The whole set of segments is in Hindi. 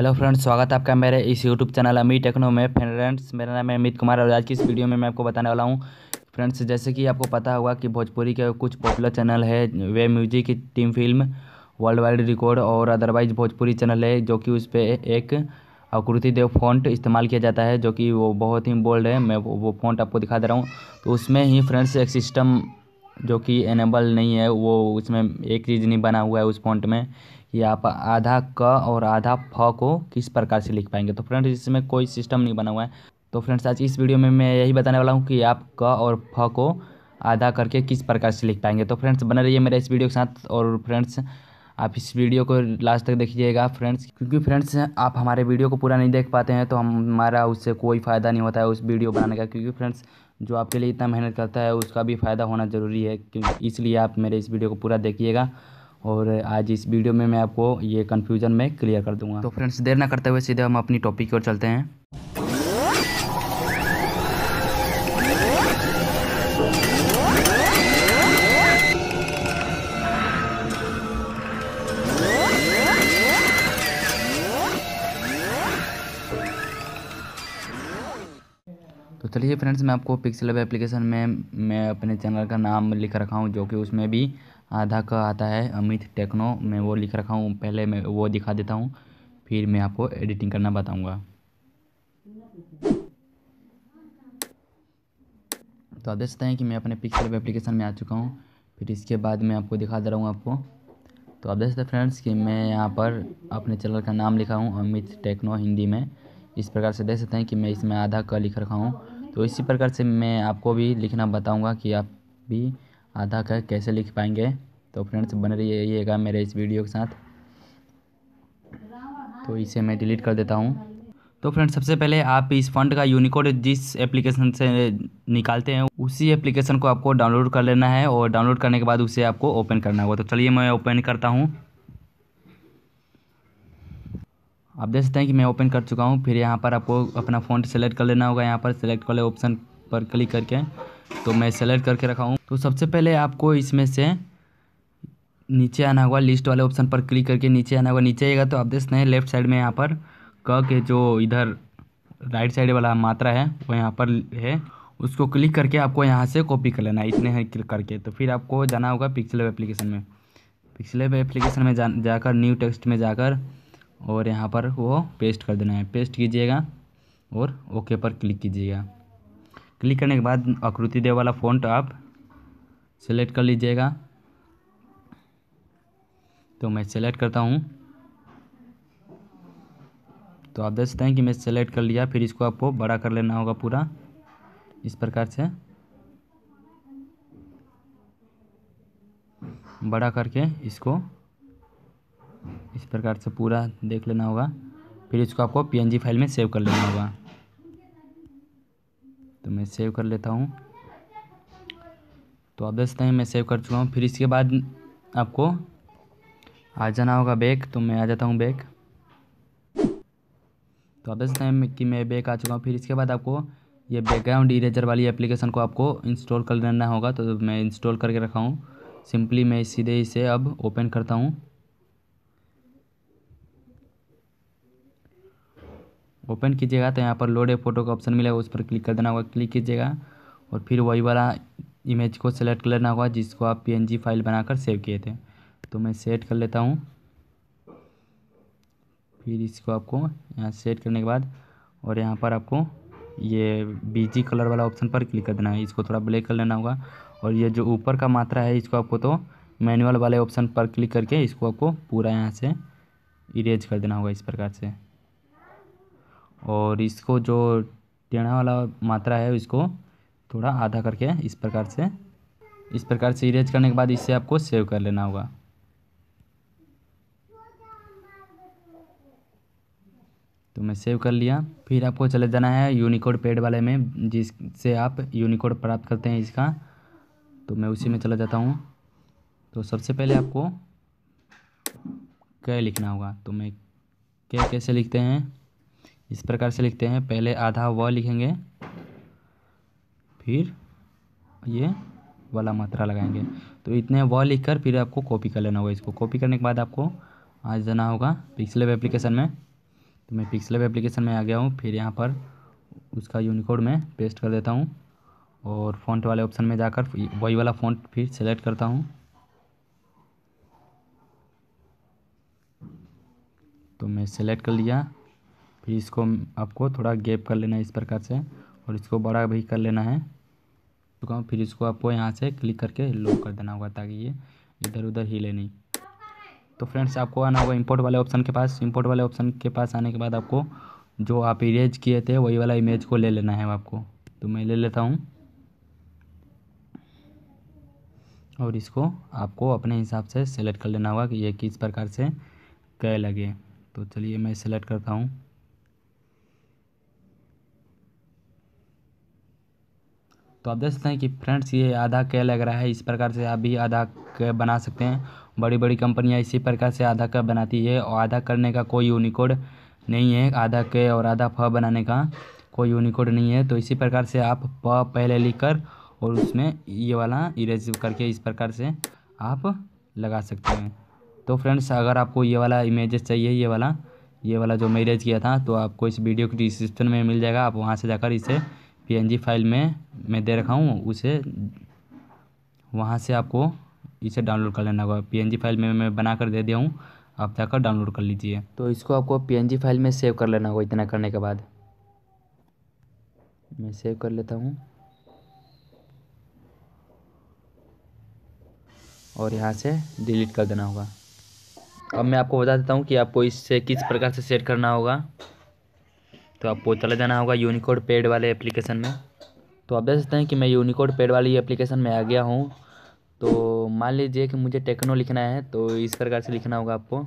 हेलो फ्रेंड्स स्वागत है आपका मेरे इस यूट्यूब चैनल अमी टेक्नो में फ्रेंड्स मेरा नाम है अमित कुमार और आज की इस वीडियो में मैं आपको बताने वाला हूँ फ्रेंड्स जैसे कि आपको पता होगा कि भोजपुरी के कुछ पॉपुलर चैनल है wave music team film world wide record और अदरवाइज भोजपुरी चैनल है जो कि उस पर एक आकृति देव फॉन्ट इस्तेमाल किया जाता है जो कि वो बहुत ही बोल्ड है मैं वो फॉन्ट आपको दिखा दे रहा हूँ तो उसमें ही फ्रेंड्स एक सिस्टम जो कि एनेबल नहीं है वो उसमें एक चीज़ नहीं बना हुआ है उस फॉन्ट में ये आप आधा क और आधा फ को किस प्रकार से लिख पाएंगे तो फ्रेंड्स इसमें कोई सिस्टम नहीं बना हुआ है तो फ्रेंड्स आज इस वीडियो में मैं यही बताने वाला हूँ कि आप क और फ को आधा करके किस प्रकार से लिख पाएंगे तो फ्रेंड्स बने रहिए मेरे इस वीडियो के साथ और फ्रेंड्स आप इस वीडियो को लास्ट तक देखिएगा फ्रेंड्स क्योंकि फ्रेंड्स आप हमारे वीडियो को पूरा नहीं देख पाते हैं तो हमारा उससे कोई फ़ायदा नहीं होता है उस वीडियो बनाने का क्योंकि फ्रेंड्स जो आपके लिए इतना मेहनत करता है उसका भी फ़ायदा होना ज़रूरी है क्योंकि इसलिए आप मेरे इस वीडियो को पूरा देखिएगा और आज इस वीडियो में मैं आपको ये कन्फ्यूज़न में क्लियर कर दूंगा तो फ्रेंड्स देर ना करते हुए सीधे हम अपनी टॉपिक की ओर चलते हैं तो चलिए फ्रेंड्स मैं आपको पिक्सल एप्लीकेशन में मैं अपने चैनल का नाम लिख रखा हूँ जो कि उसमें भी आधा का आता है अमित टेक्नो मैं वो लिख रखा हूँ पहले मैं वो दिखा देता हूँ फिर मैं आपको एडिटिंग करना बताऊँगा तो आप देख सकते हैं कि मैं अपने पिक्सल एप्लीकेशन में आ चुका हूँ फिर इसके बाद मैं आपको दिखा दे रहा हूँ आपको तो आप देख सकते हैं फ्रेंड्स कि मैं यहाँ पर अपने चैनल का नाम लिखा हूँ अमित टेक्नो हिंदी में इस प्रकार से देख सकते हैं कि मैं इसमें आधा का लिख रखा हूँ तो इसी प्रकार से मैं आपको भी लिखना बताऊँगा कि आप भी आधा का कैसे लिख पाएंगे तो फ्रेंड्स बने रहिएगा मेरे इस वीडियो के साथ तो इसे मैं डिलीट कर देता हूँ तो फ्रेंड्स सबसे पहले आप इस फंड का यूनिकोड जिस एप्लीकेशन से निकालते हैं उसी एप्लीकेशन को आपको डाउनलोड कर लेना है और डाउनलोड करने के बाद उसे आपको ओपन करना होगा तो चलिए मैं ओपन करता हूँ आप देख सकते हैं कि मैं ओपन कर चुका हूँ फिर यहाँ पर आपको अपना फ़ॉन्ट सेलेक्ट कर लेना होगा यहाँ पर सेलेक्ट वाले ऑप्शन पर क्लिक करके तो मैं सेलेक्ट करके रखा हूँ तो सबसे पहले आपको इसमें से नीचे आना होगा लिस्ट वाले ऑप्शन पर क्लिक करके नीचे आना होगा नीचे आएगा तो आप देख सकते हैं लेफ्ट साइड में यहाँ पर क के जो इधर राइट साइड वाला मात्रा है वो यहाँ पर है उसको क्लिक करके आपको यहाँ से कॉपी कर लेना है इतने है क्लिक करके तो फिर आपको जाना होगा पिक्सल एप्लीकेशन में पिक्सल एप्लीकेशन में जा जाकर न्यू टेक्स्ट में जाकर और यहाँ पर वो पेस्ट कर देना है पेस्ट कीजिएगा और ओके पर क्लिक कीजिएगा क्लिक करने के बाद आकृति दे वाला फ़ॉन्ट आप सेलेक्ट कर लीजिएगा तो मैं सेलेक्ट करता हूँ तो आप देख सकते हैं कि मैं सेलेक्ट कर लिया फिर इसको आपको बड़ा कर लेना होगा पूरा इस प्रकार से बड़ा करके इसको इस प्रकार से पूरा देख लेना होगा फिर इसको आपको पीएनजी फाइल में सेव कर लेना होगा तो मैं सेव कर लेता हूँ तो आप देख सकते हैं मैं सेव कर चुका हूँ फिर इसके बाद आपको आ जाना होगा बैग तो मैं आ जाता हूँ बैग तो आप देख सकते हैं कि मैं बैग आ चुका हूँ फिर इसके बाद आपको ये बैकग्राउंड इरेजर वाली एप्लीकेशन को आपको इंस्टॉल कर लेना होगा तो मैं इंस्टॉल करके रखा हूँ सिंपली मैं सीधे इसे अब ओपन करता हूँ ओपन कीजिएगा तो यहाँ पर लोड ए फोटो का ऑप्शन मिलेगा उस पर क्लिक कर देना होगा क्लिक कीजिएगा और फिर वही वाला इमेज को सेलेक्ट कर लेना होगा जिसको आप पी फाइल बनाकर सेव किए थे तो मैं सेट कर लेता हूँ फिर इसको आपको यहाँ सेट करने के बाद और यहाँ पर आपको ये बीजी कलर वाला ऑप्शन पर क्लिक कर देना है इसको थोड़ा ब्लैक कर लेना होगा और ये जो ऊपर का मात्रा है इसको आपको तो मैनुअल वाले ऑप्शन पर क्लिक करके इसको आपको पूरा यहाँ से इरेज कर देना होगा इस प्रकार से और इसको जो टेढ़ा वाला मात्रा है इसको थोड़ा आधा करके इस प्रकार से इस प्रकार से इरेज करने के बाद इसे आपको सेव कर लेना होगा तो मैं सेव कर लिया फिर आपको चले जाना है यूनिकोड पेड वाले में जिससे आप यूनिकोड प्राप्त करते हैं इसका तो मैं उसी में चला जाता हूँ तो सबसे पहले आपको कै लिखना होगा तो मैं कै कैसे लिखते हैं इस प्रकार से लिखते हैं पहले आधा व लिखेंगे फिर ये वाला मात्रा लगाएंगे तो इतने व लिखकर फिर आपको कॉपी कर लेना होगा इसको कॉपी करने के बाद आपको आ जाना होगा पिक्सल वेब एप्लीकेशन में तो मैं पिक्सल वेब एप्लीकेशन में आ गया हूँ फिर यहाँ पर उसका यूनिकोड में पेस्ट कर देता हूँ और फ़ॉन्ट वाले ऑप्शन में जाकर वही वाला फ़ॉन्ट फिर सेलेक्ट करता हूँ तो मैं सेलेक्ट कर लिया फिर इसको आपको थोड़ा गैप कर लेना है इस प्रकार से और इसको बड़ा भी कर लेना है चुका हूँ फिर इसको आपको यहाँ से क्लिक करके लो कर देना होगा ताकि ये इधर उधर हिले नहीं तो फ्रेंड्स आपको आना होगा इंपोर्ट वाले ऑप्शन के पास इंपोर्ट वाले ऑप्शन के पास आने के बाद आपको जो आप इरेज किए थे वही वाला इमेज को ले लेना है आपको तो मैं ले लेता हूँ और इसको आपको अपने हिसाब से सेलेक्ट कर लेना होगा कि ये किस प्रकार से कै लगे तो चलिए मैं सेलेक्ट करता हूँ तो आप देख सकते हैं कि फ्रेंड्स ये आधा कै लग रहा है इस प्रकार से आप भी आधा कै बना सकते हैं बड़ी बड़ी कंपनियां इसी प्रकार से आधा कै बनाती है और आधा करने का कोई यूनिकोड नहीं है आधा के और आधा फ बनाने का कोई यूनिकोड नहीं है तो इसी प्रकार से आप प पहले लिख कर और उसमें ये वाला इरेज करके इस प्रकार से आप लगा सकते हैं तो फ्रेंड्स अगर आपको ये वाला इमेजेस चाहिए ये वाला ये वाला जो मैं इरेज किया था तो आपको इस वीडियो के डिस्क्रिप्शन में मिल जाएगा आप वहाँ से जाकर इसे पी फाइल में मैं दे रखा हूँ उसे वहाँ से आपको इसे डाउनलोड कर लेना होगा पी फाइल में मैं बना कर दे दिया हूँ आप जाकर डाउनलोड कर लीजिए तो इसको आपको पी फाइल में सेव कर लेना होगा इतना करने के बाद मैं सेव कर लेता हूँ और यहाँ से डिलीट कर देना होगा अब मैं आपको बता देता हूँ कि आपको इससे किस प्रकार से सेट करना होगा तो आपको चले जाना होगा यूनिकोड पेड वाले एप्लीकेशन में तो आप देख सकते हैं कि मैं यूनिकोड पेड वाली एप्लीकेशन में आ गया हूँ तो मान लीजिए कि मुझे टेक्नो लिखना है तो इस प्रकार से लिखना होगा आपको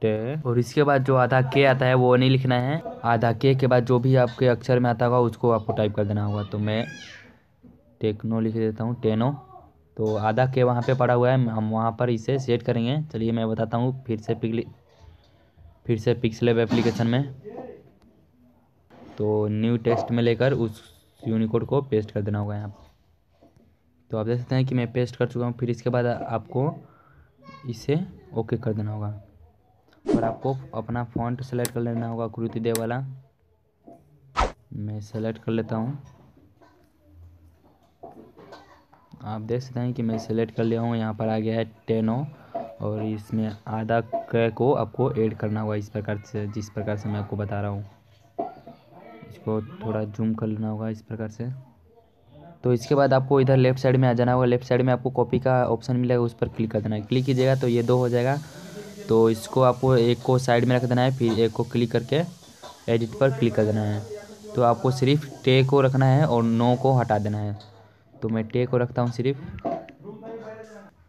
टे और इसके बाद जो आधा के आता है वो नहीं लिखना है आधा के के बाद जो भी आपके अक्षर में आता होगा उसको आपको टाइप कर देना होगा तो मैं टेक्नो लिख देता हूँ टेनो तो आधा के वहाँ पे पड़ा हुआ है हम वहाँ पर इसे सेट करेंगे चलिए मैं बताता हूँ फिर से पिक फिर से पिक्सलेब एप्लीकेशन में तो न्यू टेक्स्ट में लेकर उस यूनिकोड को पेस्ट कर देना होगा यहाँ तो आप देख सकते हैं कि मैं पेस्ट कर चुका हूँ फिर इसके बाद आपको इसे ओके कर देना होगा और आपको अपना फ़ॉन्ट सेलेक्ट कर लेना होगा कृति देव वाला मैं सेलेक्ट कर लेता हूँ आप देख सकते हैं कि मैं सेलेक्ट कर लिया हूँ यहाँ पर आ गया है टेनो और इसमें आधा क को आपको ऐड करना होगा इस प्रकार से जिस प्रकार से मैं आपको बता रहा हूँ इसको थोड़ा जूम कर लेना होगा इस प्रकार से तो इसके बाद आपको इधर लेफ्ट साइड में आ जाना होगा लेफ्ट साइड में आपको कॉपी का ऑप्शन मिलेगा उस पर क्लिक कर देना है क्लिक कीजिएगा तो ये दो हो जाएगा तो इसको आपको एक को साइड में रख देना है फिर एक को क्लिक करके एडिट पर क्लिक कर देना है तो आपको सिर्फ टे को रखना है और नो को हटा देना है तो मैं टे को रखता हूँ सिर्फ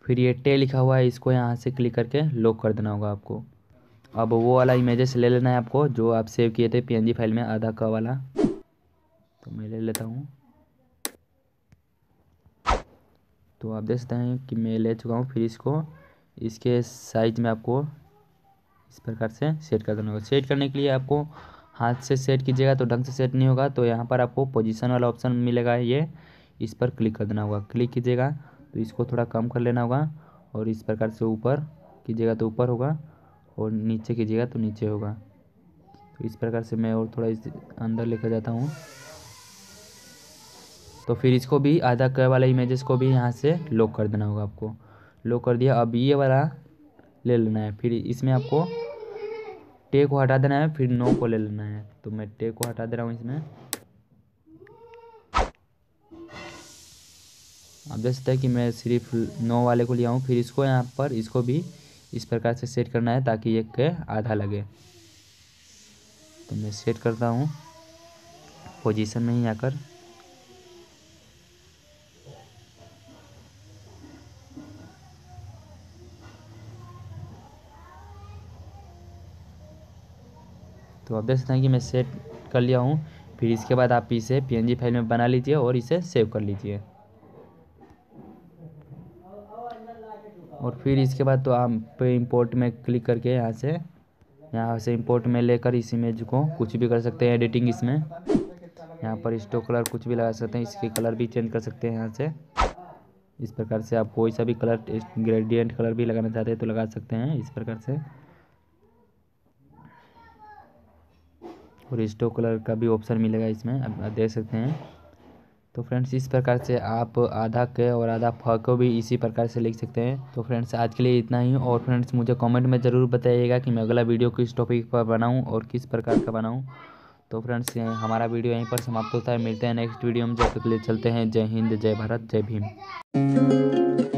फिर ये टे लिखा हुआ है इसको यहाँ से क्लिक करके लॉक कर देना होगा आपको अब वो वाला इमेजेस ले लेना है आपको जो आप सेव किए थे पी फाइल में आधा का वाला तो मैं ले लेता हूँ तो आप देख सकते हैं कि मैं ले चुका हूँ फिर इसको इसके साइज में आपको इस प्रकार से सेट कर देना होगा सेट करने के लिए आपको हाथ से सेट कीजिएगा तो ढंग से सेट नहीं होगा तो यहाँ पर आपको पोजीशन वाला ऑप्शन मिलेगा ये इस पर क्लिक कर देना होगा क्लिक कीजिएगा तो इसको थोड़ा कम कर लेना होगा और इस प्रकार से ऊपर कीजिएगा तो ऊपर होगा और नीचे कीजिएगा तो नीचे होगा तो इस प्रकार से मैं और थोड़ा इस अंदर लेकर जाता हूँ तो फिर इसको भी आधा कर वाले इमेजेस को भी यहाँ से लॉक कर देना होगा आपको लॉक कर दिया अब ये वाला ले लेना है फिर इसमें आपको टे को हटा देना है फिर नो को ले लेना है तो मैं टे को हटा दे रहा हूँ इसमें आप देख सकते हैं कि मैं सिर्फ नौ वाले को लिया हूँ फिर इसको यहाँ पर इसको भी इस प्रकार से सेट करना है ताकि एक के आधा लगे तो मैं सेट करता हूँ पोजीशन में ही आकर तो आप देख सकते हैं कि मैं सेट कर लिया हूँ फिर इसके बाद आप इसे पी फाइल में बना लीजिए और इसे सेव कर लीजिए और फिर इसके बाद तो आप पे इम्पोर्ट में क्लिक करके यहाँ से यहाँ से इम्पोर्ट में लेकर इस इमेज को कुछ भी कर सकते हैं एडिटिंग इसमें यहाँ पर स्टो कलर कुछ भी लगा सकते हैं इसके कलर भी चेंज कर सकते हैं यहाँ से इस प्रकार से आप कोई सा भी कलर ग्रेडियंट कलर भी लगाना चाहते हैं तो लगा सकते हैं इस प्रकार से और स्टो कलर का भी ऑप्शन मिलेगा इसमें आप देख सकते हैं तो फ्रेंड्स इस प्रकार से आप आधा क और आधा फ को भी इसी प्रकार से लिख सकते हैं तो फ्रेंड्स आज के लिए इतना ही और फ्रेंड्स मुझे कमेंट में ज़रूर बताइएगा कि मैं अगला वीडियो किस टॉपिक पर बनाऊं और किस प्रकार का बनाऊं तो फ्रेंड्स हमारा वीडियो यहीं पर समाप्त होता है मिलते हैं नेक्स्ट वीडियो में जब तक लिए चलते हैं जय हिंद जय भारत जय भीम